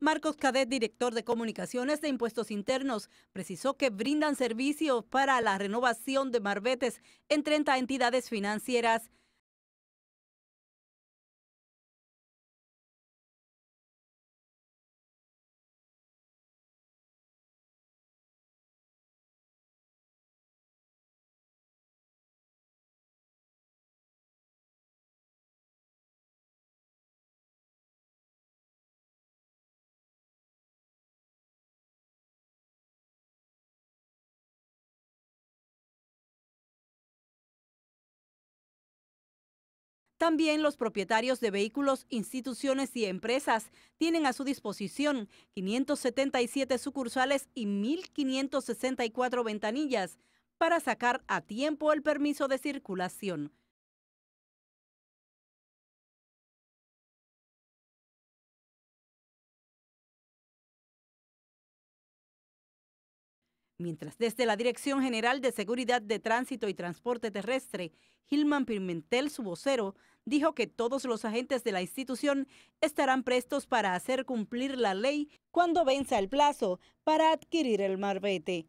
Marcos Cadet, director de Comunicaciones de Impuestos Internos, precisó que brindan servicios para la renovación de marbetes en 30 entidades financieras. También los propietarios de vehículos, instituciones y empresas tienen a su disposición 577 sucursales y 1.564 ventanillas para sacar a tiempo el permiso de circulación. Mientras desde la Dirección General de Seguridad de Tránsito y Transporte Terrestre, Gilman Pimentel, su vocero, dijo que todos los agentes de la institución estarán prestos para hacer cumplir la ley cuando venza el plazo para adquirir el marbete.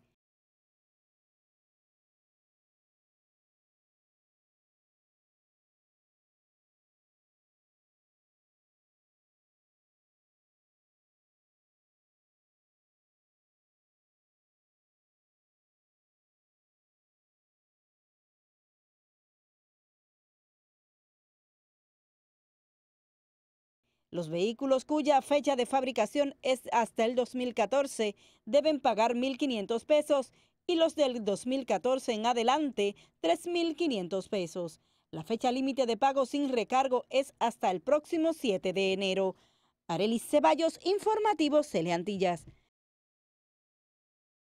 Los vehículos cuya fecha de fabricación es hasta el 2014 deben pagar 1.500 pesos y los del 2014 en adelante 3.500 pesos. La fecha límite de pago sin recargo es hasta el próximo 7 de enero. Arelis Ceballos, Informativo Celeantillas.